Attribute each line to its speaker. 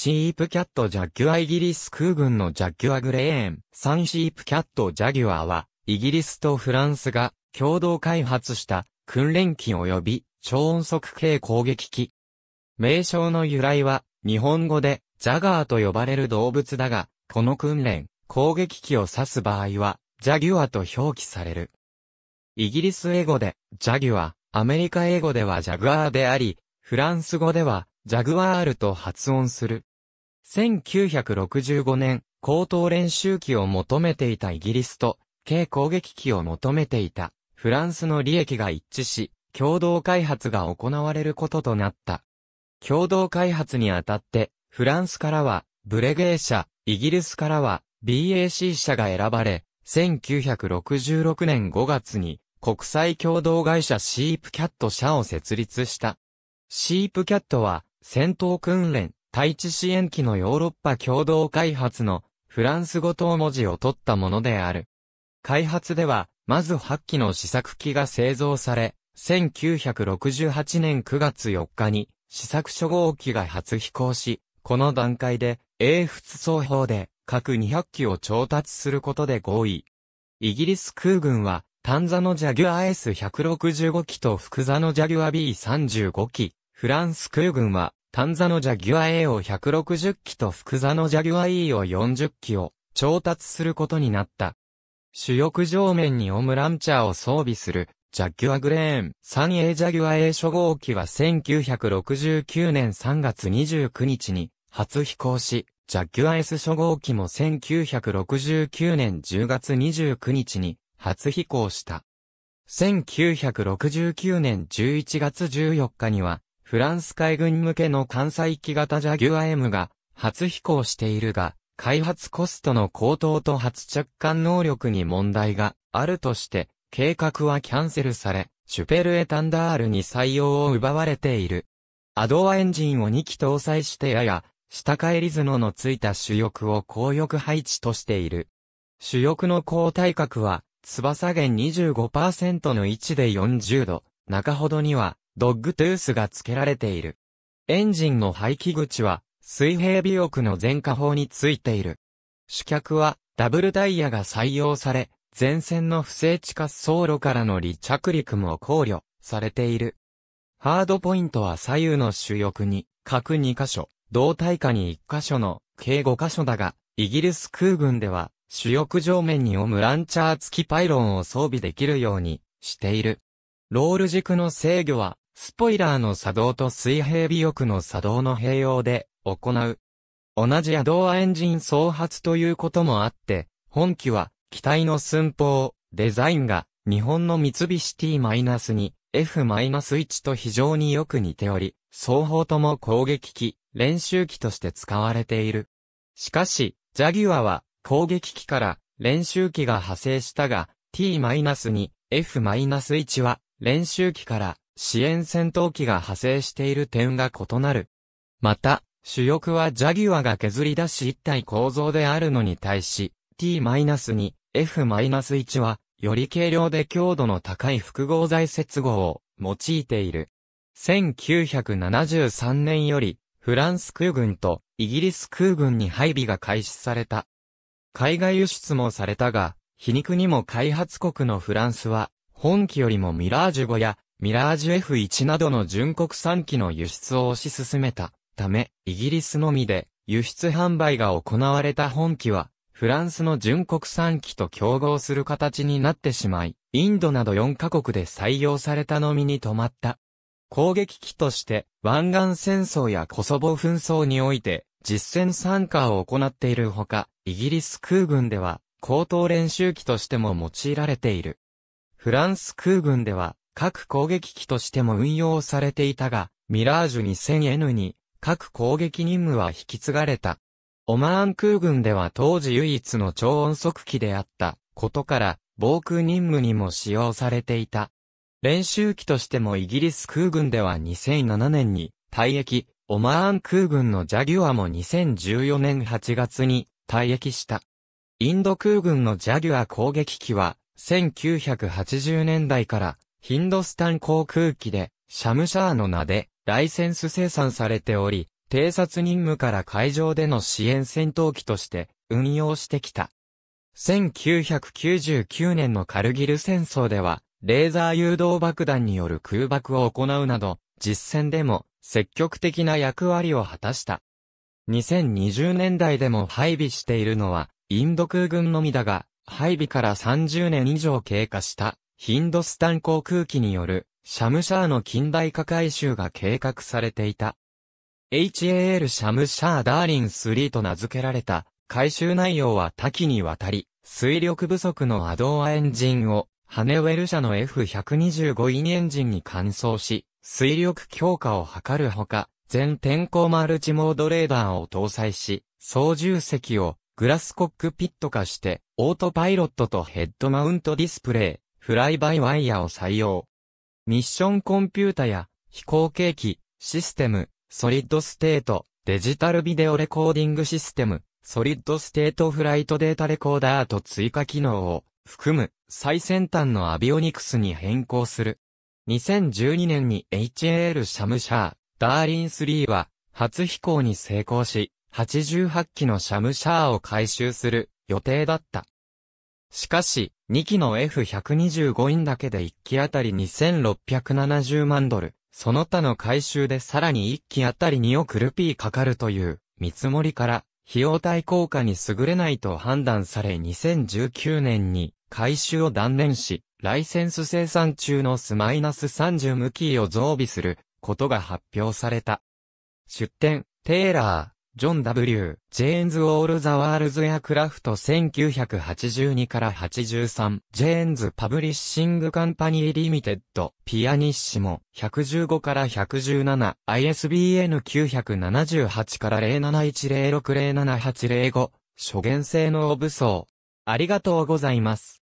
Speaker 1: シープキャットジャギュアイギリス空軍のジャギュアグレーン、サンシープキャットジャギュアは、イギリスとフランスが共同開発した訓練機及び超音速系攻撃機。名称の由来は、日本語でジャガーと呼ばれる動物だが、この訓練、攻撃機を指す場合は、ジャギュアと表記される。イギリス英語で、ジャギュア、アメリカ英語ではジャグアーであり、フランス語では、ジャグワールと発音する。1965年、高等練習機を求めていたイギリスと、軽攻撃機を求めていたフランスの利益が一致し、共同開発が行われることとなった。共同開発にあたって、フランスからは、ブレゲー社、イギリスからは、BAC 社が選ばれ、1966年5月に、国際共同会社シープキャット社を設立した。シープキャットは、戦闘訓練、対地支援機のヨーロッパ共同開発のフランス語等文字を取ったものである。開発では、まず8機の試作機が製造され、1968年9月4日に試作初号機が初飛行し、この段階で英仏双方で各200機を調達することで合意。イギリス空軍は、タンザのジャギュア S165 機と福座のジャギュア B35 機、フランス空軍は、タンザのジャギュア A を160機と複座のジャギュア E を40機を調達することになった。主翼上面にオムランチャーを装備するジャギュアグレーン 3A ジャギュア A 初号機は1969年3月29日に初飛行し、ジャギュア S 初号機も1969年10月29日に初飛行した。1969年11月14日にはフランス海軍向けの艦載機型ジャギュア M が初飛行しているが、開発コストの高騰と発着艦能力に問題があるとして、計画はキャンセルされ、シュペルエタンダールに採用を奪われている。アドアエンジンを2機搭載してやや、下返りノのついた主翼を高翼配置としている。主翼の高体角は、翼減25%の位置で40度、中ほどには、ドッグトゥースが付けられている。エンジンの排気口は、水平尾翼の前下方についている。主脚は、ダブルダイヤが採用され、前線の不整地滑走路からの離着陸も考慮されている。ハードポイントは左右の主翼に、各2箇所、胴体下に1箇所の計5箇所だが、イギリス空軍では、主翼上面にオムランチャー付きパイロンを装備できるようにしている。ロール軸の制御はスポイラーの作動と水平尾翼の作動の併用で行う。同じ野動エンジン総発ということもあって、本機は機体の寸法、デザインが日本の三菱 T-2、F-1 と非常によく似ており、双方とも攻撃機、練習機として使われている。しかし、ジャギュアは攻撃機から練習機が派生したが、T-2、F-1 は練習機から支援戦闘機が派生している点が異なる。また、主翼はジャギュアが削り出し一体構造であるのに対し、T-2、F-1 は、より軽量で強度の高い複合材接合を用いている。1973年より、フランス空軍とイギリス空軍に配備が開始された。海外輸出もされたが、皮肉にも開発国のフランスは、本機よりもミラージュ5やミラージュ F1 などの純国産機の輸出を推し進めたため、イギリスのみで輸出販売が行われた本機は、フランスの純国産機と競合する形になってしまい、インドなど4カ国で採用されたのみに止まった。攻撃機として、湾岸戦争やコソボ紛争において、実戦参加を行っているほか、イギリス空軍では、高等練習機としても用いられている。フランス空軍では、核攻撃機としても運用されていたが、ミラージュ 2000N に核攻撃任務は引き継がれた。オマーン空軍では当時唯一の超音速機であったことから、防空任務にも使用されていた。練習機としてもイギリス空軍では2007年に退役、オマーン空軍のジャギュアも2014年8月に退役した。インド空軍のジャギュア攻撃機は1980年代からヒンドスタン航空機で、シャムシャーの名で、ライセンス生産されており、偵察任務から海上での支援戦闘機として運用してきた。1999年のカルギル戦争では、レーザー誘導爆弾による空爆を行うなど、実戦でも積極的な役割を果たした。2020年代でも配備しているのは、インド空軍のみだが、配備から30年以上経過したヒンドスタン航空機によるシャムシャーの近代化改修が計画されていた。HAL シャムシャーダーリン3と名付けられた改修内容は多岐にわたり、水力不足のアドアエンジンをハネウェル社の F125 インエンジンに換装し、水力強化を図るほか、全天候マルチモードレーダーを搭載し、操縦席をグラスコックピット化して、オートパイロットとヘッドマウントディスプレイ、フライバイワイヤを採用。ミッションコンピュータや飛行計器、システム、ソリッドステート、デジタルビデオレコーディングシステム、ソリッドステートフライトデータレコーダーと追加機能を含む最先端のアビオニクスに変更する。2012年に HAL シャムシャー、ダーリン3は初飛行に成功し、88機のシャムシャーを回収する予定だった。しかし、2機の F125 インだけで1機あたり2670万ドル、その他の回収でさらに1機あたり2億ルピーかかるという見積もりから、費用対効果に優れないと判断され2019年に回収を断念し、ライセンス生産中のスマイナス30無キーを増備することが発表された。出展、テーラー、ジョン・ W・ ジェーンズ・オール・ザ・ワールズ・エアクラフト1982から83、ジェーンズ・パブリッシング・カンパニー・リミテッド、ピアニッシモ、115から117、ISBN 978から0710607805、諸元性のオブソー。ありがとうございます。